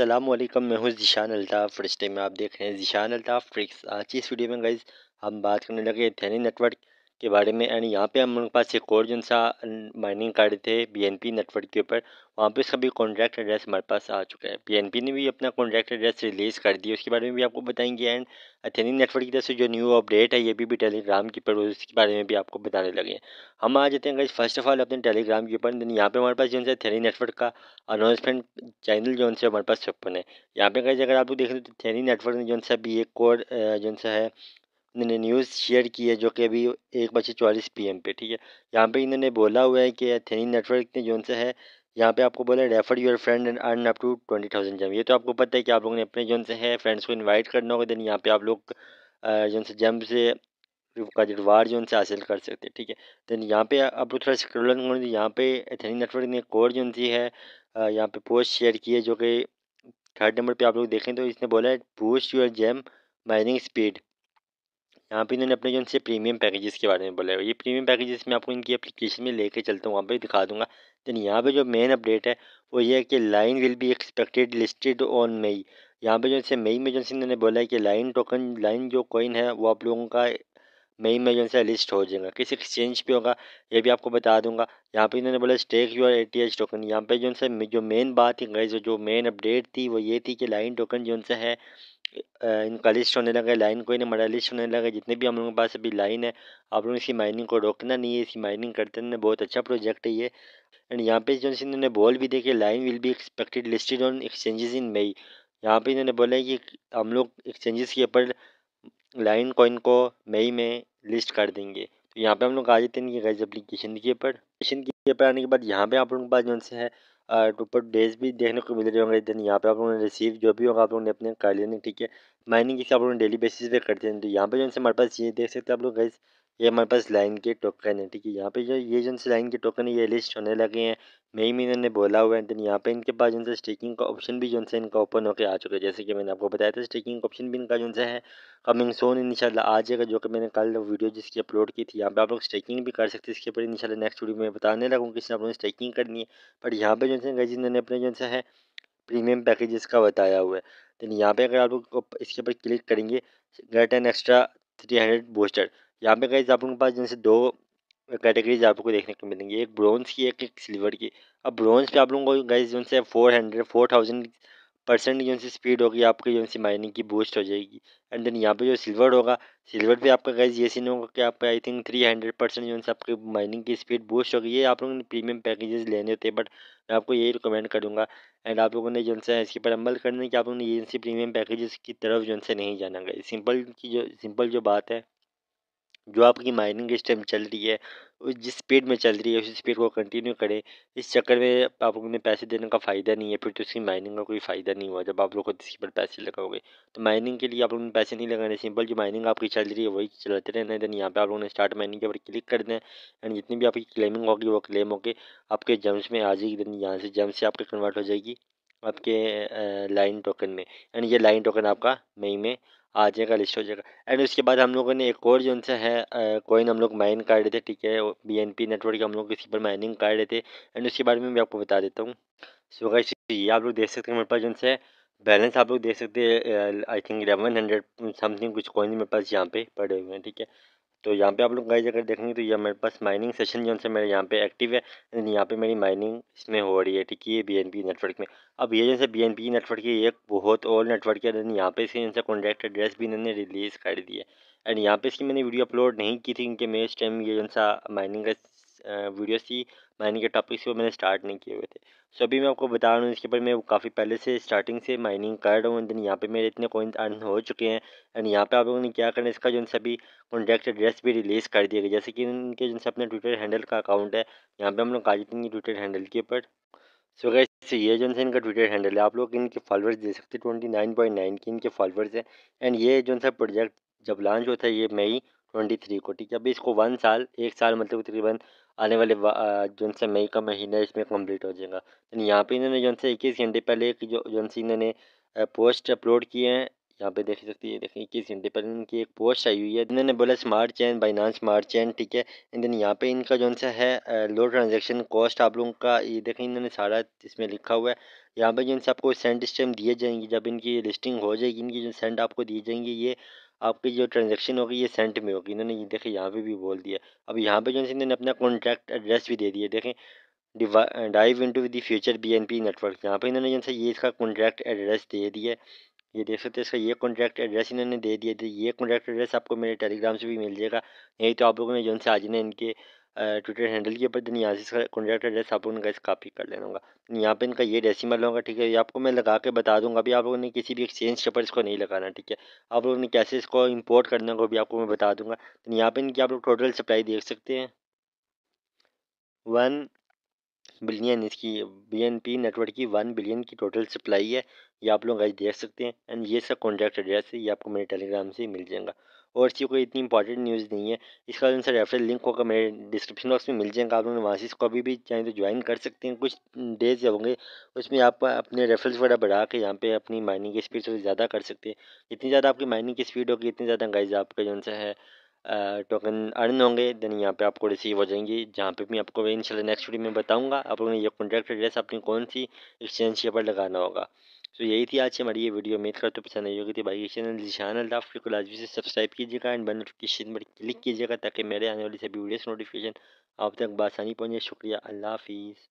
असलम मैं हूँ Zeeshan Altaf first time आप देख रहे हैं जिशान अल्ताफ़ फ्रिक्स आज की इस वीडियो में गई हम बात करने लगे थैनी नेटवर्क के बारे में एंड यहाँ पे हम लोग पास एक और जो सा माइनिंग कार्ड थे बीएनपी नेटवर्क के ऊपर वहाँ पे उसका भी कॉन्ट्रैक्ट एड्रेस हमारे पास आ चुका है बीएनपी ने भी अपना कॉन्ट्रैक्ट एड्रेस रिलीज़ कर दिया उसके बारे में भी आपको बताएंगे एंड अथेनिक नेटवर्क की तरफ से जो न्यू अपडेट है ये भी, भी टेलीग्राम के ऊपर उसके बारे में भी आपको बताने लगे हैं हम आ जाते हैं फर्स्ट ऑफ ऑल अपने टेलीग्राम के ऊपर देन यहाँ पे हमारे पास जो है थेनी नेटवर्क का अनाउंसमेंट चैनल जो है हमारे पास ओपन है यहाँ पे कहीं अगर आप लोग देख रहे हो तो थेनी नेटवर्क ने जो है अभी एक और जो है इन्होंने न्यूज़ शेयर की है जो कि अभी एक बजे चालीस पी एम पे ठीक है यहाँ पे इन्होंने बोला हुआ है कि थेनी नेटवर्क ने जो से है यहाँ पे आपको बोला refer your friend and earn up to twenty thousand gem ये तो आपको पता है कि आप लोगों ने अपने जो से है फ्रेंड्स को इन्वाइट करना होगा देन यहाँ पे आप लोग जो से जम से का रिवार जो उनसे हासिल कर सकते हैं ठीक है देन यहाँ पे आप लोग थोड़ा स्क्रोल तो यहाँ पे थेनी नेटवर्क ने कोर जो सी है यहाँ पे पोस्ट शेयर की है जो कि थर्ड नंबर पे आप लोग देखें तो इसने बोला है post your gem mining speed यहाँ पे इन्होंने अपने जो उनसे प्रीमियम पैकेजेस के बारे में बोला है ये प्रीमियम पैकेजेस में आपको इनकी एप्लीकेशन में लेके चलता हूँ वहाँ पे दिखा दूँगा देन यहाँ पे जो मेन अपडेट है वो ये है कि line will be expected listed on May यहाँ पे जो मई में जो इन्होंने बोला है कि लाइन टोकन लाइन जो कॉइन है वो आप लोगों का मेन में जो है लिस्ट हो जाएगा किस एक्सचेंज पे होगा ये भी आपको बता दूंगा यहाँ पे इन्होंने बोला stake your E T H token यहाँ पे जो है जो मेन बात थी गई जो मेन अपडेट थी वो ये थी कि लाइन टोकन जो उनसे है इनका लिस्ट होने लगा लाइन कोई इन्हें मरा लिस्ट होने लगा जितने भी हम लोगों के पास अभी लाइन है आप लोगों इसी माइनिंग को रोकना नहीं है इसी माइनिंग करते हैं बहुत अच्छा प्रोजेक्ट है ये एंड यहाँ पे जो इन्होंने बोल भी देखे line will be expected listed on exchanges in May यहाँ पे इन्होंने बोला कि हम लोग एक्सचेंजेस के ऊपर लाइन कॉइन को मई में लिस्ट कर देंगे तो यहाँ पे हम लोग आ जाते हैं गैस अप्लीकेशन के ऊपर एप्लीकेशन के ऊपर आने के बाद यहाँ पे आप लोगों के पास जो है टूपर डेज भी देखने को मिल रहे होंगे देन यहाँ पे आप लोगों ने रिसीव जो भी होगा आप लोगों ने अपने कर लेने ठीक है माइनिंग इसे आप लोगों ने डेली बेसिस पे करते हैं तो यहाँ पे जो है हमारे पास ये देख सकते हैं आप लोग गैस ये हमारे पास लाइन के टोकन है ठीक है यहाँ पे जो ये जो लाइन के टोकन है ये लिस्ट होने लगे हैं मई महीने इन्होंने बोला हुआ है देन यहाँ पे इनके पास जो है स्टेकिंग का ऑप्शन भी जो है इनका ओपन होकर आ चुका है जैसे कि मैंने आपको बताया था स्टेकिंग का ऑप्शन भी इनका जो है कमिंग सोन इन आ जाएगा जो कि मैंने कल वीडियो जिसकी अपलोड की थी यहाँ पे आप लोग स्टेकिंग भी कर सकते इसके ऊपर इन नेक्स्ट वीडियो में बताने लगूँ किसने आप लोगों ने स्टेकिंग करनी है बट यहाँ पर जो है गई इन्होंने अपने जो है प्रीमियम पैकेजेस का बताया हुआ है देन यहाँ पर अगर आप लोग इसके ऊपर क्लिक करेंगे get an extra three hundred booster यहाँ पे गाइज आप लोगों के पास जैसे दो कैटेगरीज आपको देखने को मिलेंगी एक ब्रॉन्ज की एक एक सिल्वर की अब ब्रॉन्ज पे आप लोगों को गाइज जो है four hundred four thousand percent जो सी स्पीड होगी आपकी जो सी माइनिंग की बूस्ट हो जाएगी एंड देन यहाँ पे जो सिल्वर होगा सिल्वर पे आपका गैस ये सीन होगा कि आपका I think three hundred percent जो आपकी माइनिंग की स्पीड बूस्ट होगी ये आप लोगों ने प्रीमियम पैकेजेस लेने होते हैं बट मैं आपको यही रिकमेंड करूँगा एंड आप लोगों ने जो है इसके पर अमल करना है कि आप लोगों ने ये प्रीमियम पैकेजेस की तरफ जो है नहीं जाना गया सिंपल की जो सिंपल जो बात है जो आपकी माइनिंग इस टाइम चल रही है जिस स्पीड में चल रही है उसी स्पीड को कंटिन्यू करें इस चक्कर में आप लोगों ने पैसे देने का फ़ायदा नहीं है फिर तो उसकी माइनिंग का कोई फ़ायदा नहीं हुआ जब आप लोग इसके पर पैसे लगाओगे तो माइनिंग के लिए आप लोगों ने पैसे नहीं लगाने सिंपल जो माइनिंग आपकी चल रही है वही चलाते रहना है देन यहाँ पर आप लोगों ने स्टार्ट माइनिंग के ऊपर क्लिक कर दें एंड जितनी भी आपकी क्लेमिंग होगी वो क्लेम होकर आपके जम्स में आ जाएगी देन यहाँ से जम्स से आपकी कन्वर्ट हो जाएगी आपके लाइन टोकन में एंड ये लाइन टोकन आपका मई में आ जाएगा लिस्ट हो जाएगा एंड उसके बाद हम लोगों ने एक और जो है कोइन हम लोग माइन कर रहे थे ठीक है बी एन पी नेटवर्क हम लोग किसी पर माइनिंग कर रहे थे एंड उसके बारे में मैं आपको बता देता हूँ सो गाइस ये आप लोग देख सकते हैं मेरे पास जो है बैलेंस आप लोग देख सकते हैं I think eleven hundred something कुछ कॉइन मेरे पास यहाँ पे पड़े हुए हैं ठीक है तो यहाँ पे आप लोग गए अगर देखेंगे तो ये मेरे पास माइनिंग सेशन जो से मेरे यहाँ पे एक्टिव है यहाँ पे मेरी माइनिंग इसमें हो रही है ठीक है ये बीएनपी नेटवर्क में अब ये जैसे बीएनपी नेटवर्क की एक बहुत ओल्ड नेटवर्क है देन यहाँ पे से जैसे कॉन्टैक्ट एड्रेस भी इन्होंने रिलीज़ कर दिया एंड यहाँ पे इसकी मैंने वीडियो अपलोड नहीं की थी क्योंकि मैं इस टाइम ये जो सा माइनिंग का वीडियोस थी माइनिंग के टॉपिक्स वो मैंने स्टार्ट नहीं किए हुए थे सो अभी मैं आपको बता रहा हूँ इसके ऊपर मैं काफ़ी पहले से स्टार्टिंग से माइनिंग कर रहा हूँ दिन यहाँ पे मेरे इतने कोइंस अर्न हो चुके हैं एंड यहाँ पे आप लोगों ने क्या करना है इसका जो सभी कॉन्टैक्ट एड्रेस भी रिलीज़ कर दिया गया जैसे कि इनके जो अपने ट्विटर हैंडल का अकाउंट है यहाँ पर हम लोग जाते हैं ट्विटर हैंडल के ऊपर सो गए ये जो है इनका ट्विटर हैंडल है आप लोग इनके फॉलोअर्स दे सकते हैं ट्वेंटी नाइन पॉइंट नाइन के इनके फॉलोअर्स हैं एंड ये जो सा प्रोजेक्ट जब लॉन्च होता है ये मई ट्वेंटी थ्री को ठीक है अभी इसको वन साल एक साल मतलब तकरीबन आने वाले जो से मई का महीना इसमें कंप्लीट हो जाएगा यानी यहाँ पे इन्होंने जो से इक्कीस घंटे पहले एक जो से इन्होंने पोस्ट अपलोड किए हैं यहाँ पे देख सकते हैं देखिए इक्कीस घंटे पर इनकी एक पोस्ट आई हुई है इन्होंने बोला स्मार्ट चैन बाइनान स्मार्ट चैन ठीक है एंड देन यहाँ पे इनका जो सा है लो ट्रांजेक्शन कॉस्ट आप लोगों का ये देखें इन्होंने सारा इसमें लिखा हुआ है यहाँ पे जो आपको सेंट स्टेम दिए जाएंगे जब इनकी लिस्टिंग हो जाएगी इनकी जो सेंट आपको दिए जाएंगे ये आपकी जो ट्रांजेक्शन होगी ये सेंट में होगी इन्होंने ये देखें यहाँ पर भी बोल दिया अब यहाँ पर जो इन्होंने अपना कॉन्ट्रैक्ट एड्रेस भी दे दिया देखें dive into the future B N P network यहाँ पर इन्होंने जो ये इसका कॉन्ट्रैक्ट एड्रेस दे दिया ये देख सकते हैं इसका ये कॉन्टैक्ट एड्रेस इन्होंने दे दिया थे ये कॉन्टैक्ट एड्रेस आपको मेरे टेलीग्राम से भी मिल जाएगा नहीं तो आप लोगों ने जो से आज ने इनके ट्विटर हैंडल के ऊपर देने यहाँ से इसका कॉन्टैक्ट एड्रेस आप लोगों का इस कापी कर लेना होगा यहाँ पे इनका ये डेसिमल होगा ठीक है ये आपको मैं लगा के बता दूंगा अभी आप लोगों ने किसी भी एक्सचेंज के ऊपर इसको नहीं लगाना ठीक है आप लोगों ने कैसे इसको इम्पोर्ट करना होगा भी आपको मैं बता दूंगा तो यहाँ पे इनकी आप लोग टोटल सप्लाई देख सकते हैं वन बिलियन इसकी बी एन पी नेटवर्क की वन बिलियन की टोटल सप्लाई है ये आप लोग आज देख सकते हैं एंड ये सब कॉन्टैक्ट एड्रेस है ये आपको मेरे टेलीग्राम से मिल जाएगा और इसकी कोई इतनी इंपॉर्टेंट न्यूज़ नहीं है इसका जो रेफरल लिंक होगा मेरे डिस्क्रिप्शन बॉक्स में मिल जाएगा आप लोग वहाँ से इसको अभी भी चाहें तो ज्वाइन कर सकते हैं कुछ डेज होंगे उसमें आप अपने रेफरल्स वगैरह बढ़ा के यहाँ पे अपनी माइनिंग की स्पीड थोड़ी ज़्यादा कर सकते हैं जितनी ज़्यादा आपकी माइनिंग की स्पीड होगी इतनी ज़्यादा गाइज आपका जो है टोकन अर्न होंगे देन यहाँ पे आपको रिसीव हो जाएंगी जहाँ पे भी आपको इन नेक्स्ट वीडियो में बताऊँगा आप लोगों ने ये कॉन्टैक्ट एड्रेस अपनी कौन सी एक्सचेंज पर लगाना होगा तो यही थी आज हमारी ये वीडियो उम्मीद तो पसंद आई होगी थी भाई चैनल निशान अल्लाह को लाजमी से सब्सक्राइब कीजिएगा एंड बेल नोटिफिकेशन पर क्लिक कीजिएगा ताकि मेरे आने वाली सभी वीडियोस नोटिफिकेशन आप तक बासानी पहुँचे शुक्रिया अल्लाह हाफिज़